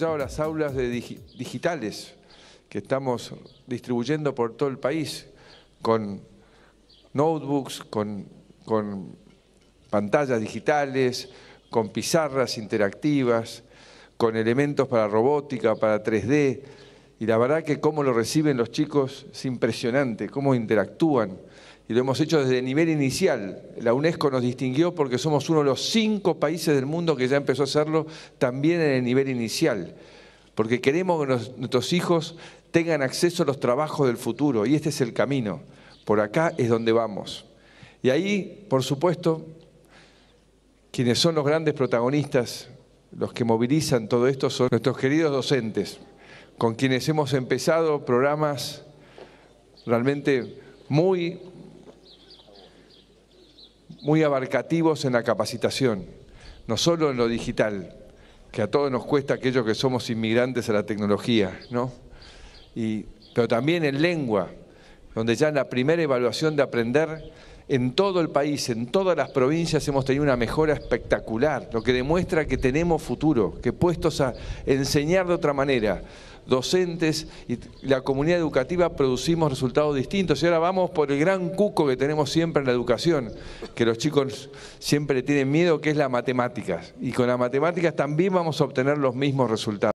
las aulas digitales que estamos distribuyendo por todo el país con notebooks, con, con pantallas digitales, con pizarras interactivas, con elementos para robótica, para 3D. Y la verdad que cómo lo reciben los chicos es impresionante, cómo interactúan y lo hemos hecho desde el nivel inicial. La UNESCO nos distinguió porque somos uno de los cinco países del mundo que ya empezó a hacerlo también en el nivel inicial, porque queremos que nuestros hijos tengan acceso a los trabajos del futuro y este es el camino. Por acá es donde vamos. Y ahí, por supuesto, quienes son los grandes protagonistas, los que movilizan todo esto, son nuestros queridos docentes, con quienes hemos empezado programas realmente muy muy abarcativos en la capacitación, no solo en lo digital, que a todos nos cuesta aquellos que somos inmigrantes a la tecnología, ¿no? pero también en lengua, donde ya en la primera evaluación de aprender en todo el país, en todas las provincias hemos tenido una mejora espectacular, lo que demuestra que tenemos futuro, que puestos a enseñar de otra manera, docentes y la comunidad educativa producimos resultados distintos. Y ahora vamos por el gran cuco que tenemos siempre en la educación, que los chicos siempre tienen miedo, que es la matemáticas. Y con las matemáticas también vamos a obtener los mismos resultados.